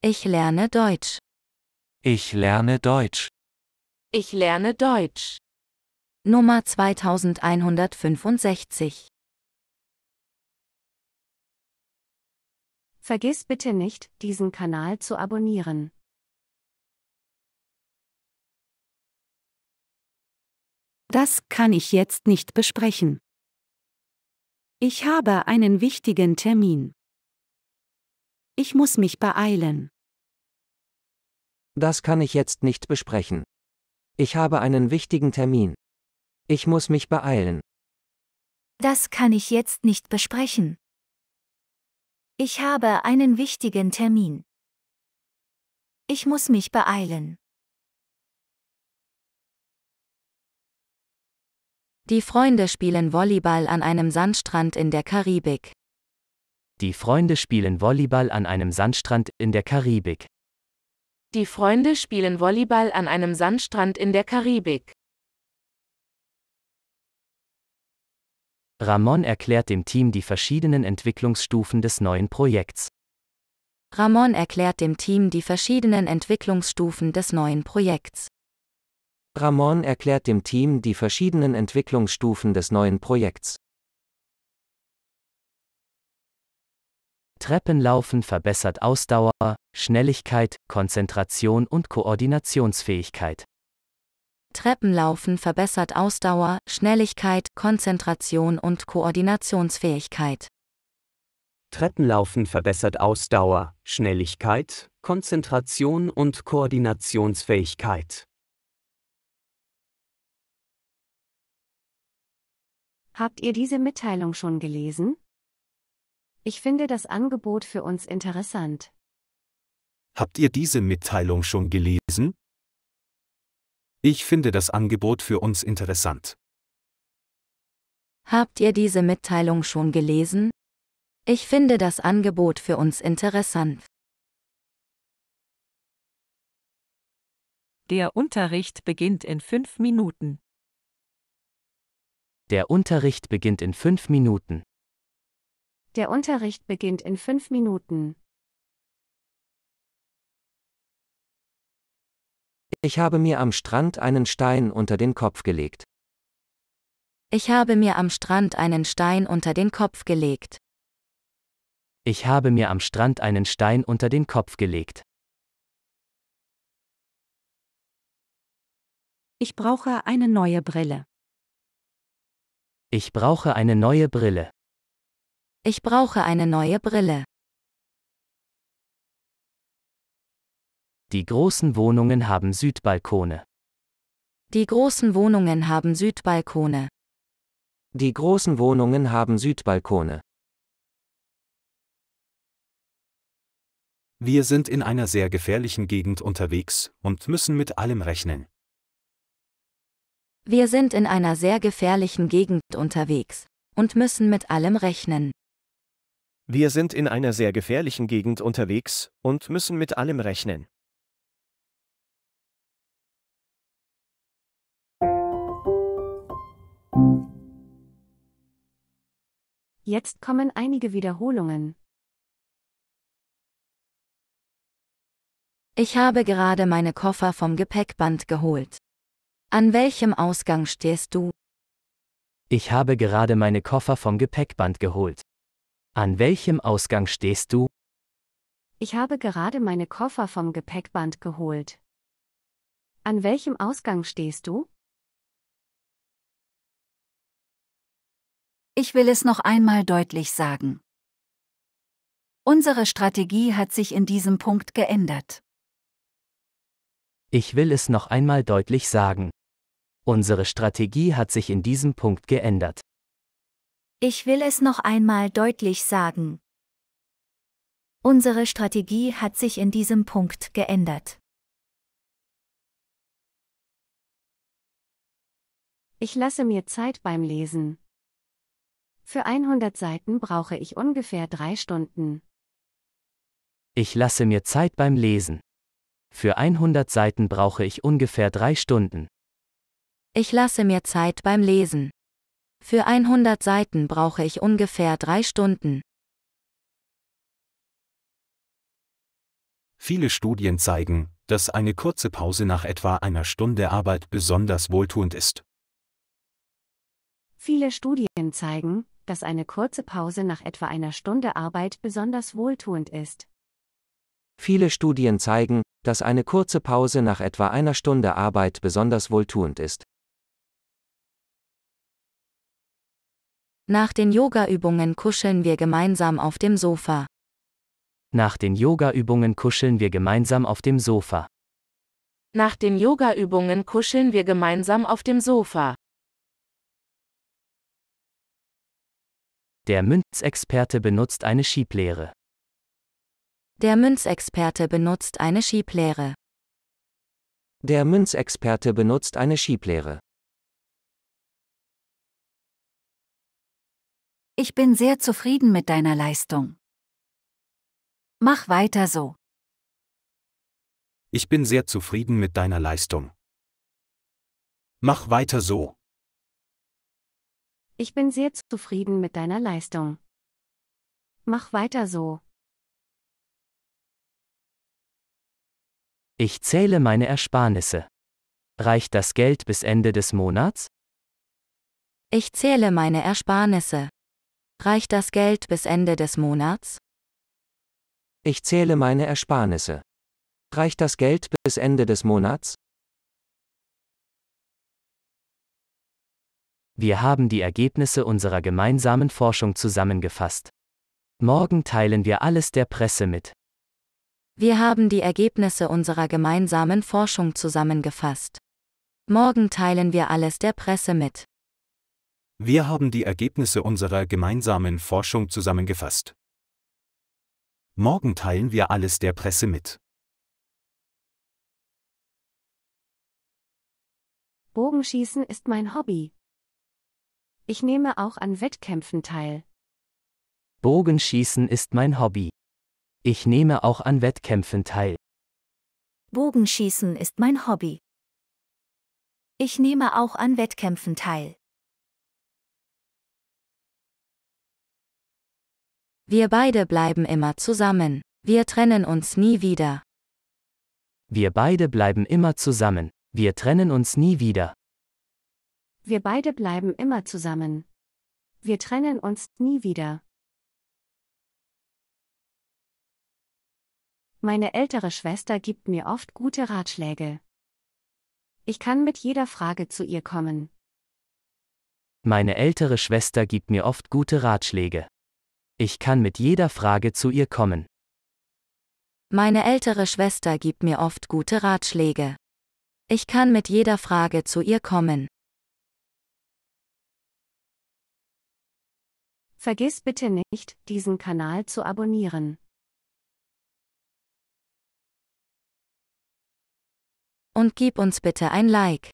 Ich lerne Deutsch. Ich lerne Deutsch. Ich lerne Deutsch. Nummer 2165. Vergiss bitte nicht, diesen Kanal zu abonnieren. Das kann ich jetzt nicht besprechen. Ich habe einen wichtigen Termin. Ich muss mich beeilen. Das kann ich jetzt nicht besprechen. Ich habe einen wichtigen Termin. Ich muss mich beeilen. Das kann ich jetzt nicht besprechen. Ich habe einen wichtigen Termin. Ich muss mich beeilen. Die Freunde spielen Volleyball an einem Sandstrand in der Karibik. Die Freunde spielen Volleyball an einem Sandstrand in der Karibik. Die Freunde spielen Volleyball an einem Sandstrand in der Karibik. Ramon erklärt dem Team die verschiedenen Entwicklungsstufen des neuen Projekts. Ramon erklärt dem Team die verschiedenen Entwicklungsstufen des neuen Projekts. Ramon erklärt dem Team die verschiedenen Entwicklungsstufen des neuen Projekts. Treppenlaufen verbessert Ausdauer, Schnelligkeit, Konzentration und Koordinationsfähigkeit. Treppenlaufen verbessert Ausdauer, Schnelligkeit, Konzentration und Koordinationsfähigkeit. Treppenlaufen verbessert Ausdauer, Schnelligkeit, Konzentration und Koordinationsfähigkeit. Habt ihr diese Mitteilung schon gelesen? Ich finde das Angebot für uns interessant. Habt ihr diese Mitteilung schon gelesen? Ich finde das Angebot für uns interessant. Habt ihr diese Mitteilung schon gelesen? Ich finde das Angebot für uns interessant. Der Unterricht beginnt in fünf Minuten. Der Unterricht beginnt in fünf Minuten. Der Unterricht beginnt in fünf Minuten. Ich habe mir am Strand einen Stein unter den Kopf gelegt. Ich habe mir am Strand einen Stein unter den Kopf gelegt. Ich habe mir am Strand einen Stein unter den Kopf gelegt. Ich brauche eine neue Brille. Ich brauche eine neue Brille. Ich brauche eine neue Brille. Die großen Wohnungen haben Südbalkone. Die großen Wohnungen haben Südbalkone. Die großen Wohnungen haben Südbalkone. Wir sind in einer sehr gefährlichen Gegend unterwegs und müssen mit allem rechnen. Wir sind in einer sehr gefährlichen Gegend unterwegs und müssen mit allem rechnen. Wir sind in einer sehr gefährlichen Gegend unterwegs und müssen mit allem rechnen. Jetzt kommen einige Wiederholungen. Ich habe gerade meine Koffer vom Gepäckband geholt. An welchem Ausgang stehst du? Ich habe gerade meine Koffer vom Gepäckband geholt. An welchem Ausgang stehst du? Ich habe gerade meine Koffer vom Gepäckband geholt. An welchem Ausgang stehst du? Ich will es noch einmal deutlich sagen. Unsere Strategie hat sich in diesem Punkt geändert. Ich will es noch einmal deutlich sagen. Unsere Strategie hat sich in diesem Punkt geändert. Ich will es noch einmal deutlich sagen. Unsere Strategie hat sich in diesem Punkt geändert. Ich lasse mir Zeit beim Lesen. Für 100 Seiten brauche ich ungefähr drei Stunden. Ich lasse mir Zeit beim Lesen. Für 100 Seiten brauche ich ungefähr drei Stunden. Ich lasse mir Zeit beim Lesen. Für 100 Seiten brauche ich ungefähr drei Stunden. Viele Studien zeigen, dass eine kurze Pause nach etwa einer Stunde Arbeit besonders wohltuend ist. Viele Studien zeigen, dass eine kurze Pause nach etwa einer Stunde Arbeit besonders wohltuend ist. Viele Studien zeigen, dass eine kurze Pause nach etwa einer Stunde Arbeit besonders wohltuend ist. Nach den Yogaübungen kuscheln wir gemeinsam auf dem Sofa. Nach den yoga kuscheln wir gemeinsam auf dem Sofa. Nach den yoga kuscheln wir gemeinsam auf dem Sofa. Der Münzexperte benutzt eine Schieblehre. Der Münzexperte benutzt eine Schieblehre. Der Münzexperte benutzt eine Schieblehre. Ich bin sehr zufrieden mit deiner Leistung. Mach weiter so. Ich bin sehr zufrieden mit deiner Leistung. Mach weiter so. Ich bin sehr zufrieden mit deiner Leistung. Mach weiter so. Ich zähle meine Ersparnisse. Reicht das Geld bis Ende des Monats? Ich zähle meine Ersparnisse. Reicht das Geld bis Ende des Monats? Ich zähle meine Ersparnisse. Reicht das Geld bis Ende des Monats? Wir haben die Ergebnisse unserer gemeinsamen Forschung zusammengefasst. Morgen teilen wir alles der Presse mit. Wir haben die Ergebnisse unserer gemeinsamen Forschung zusammengefasst. Morgen teilen wir alles der Presse mit. Wir haben die Ergebnisse unserer gemeinsamen Forschung zusammengefasst. Morgen teilen wir alles der Presse mit. Bogenschießen ist mein Hobby. Ich nehme auch an Wettkämpfen teil. Bogenschießen ist mein Hobby. Ich nehme auch an Wettkämpfen teil. Bogenschießen ist mein Hobby. Ich nehme auch an Wettkämpfen teil. Wir beide bleiben immer zusammen. Wir trennen uns nie wieder. Wir beide bleiben immer zusammen. Wir trennen uns nie wieder. Wir beide bleiben immer zusammen. Wir trennen uns nie wieder. Meine ältere Schwester gibt mir oft gute Ratschläge. Ich kann mit jeder Frage zu ihr kommen. Meine ältere Schwester gibt mir oft gute Ratschläge. Ich kann mit jeder Frage zu ihr kommen. Meine ältere Schwester gibt mir oft gute Ratschläge. Ich kann mit jeder Frage zu ihr kommen. Vergiss bitte nicht, diesen Kanal zu abonnieren. Und gib uns bitte ein Like.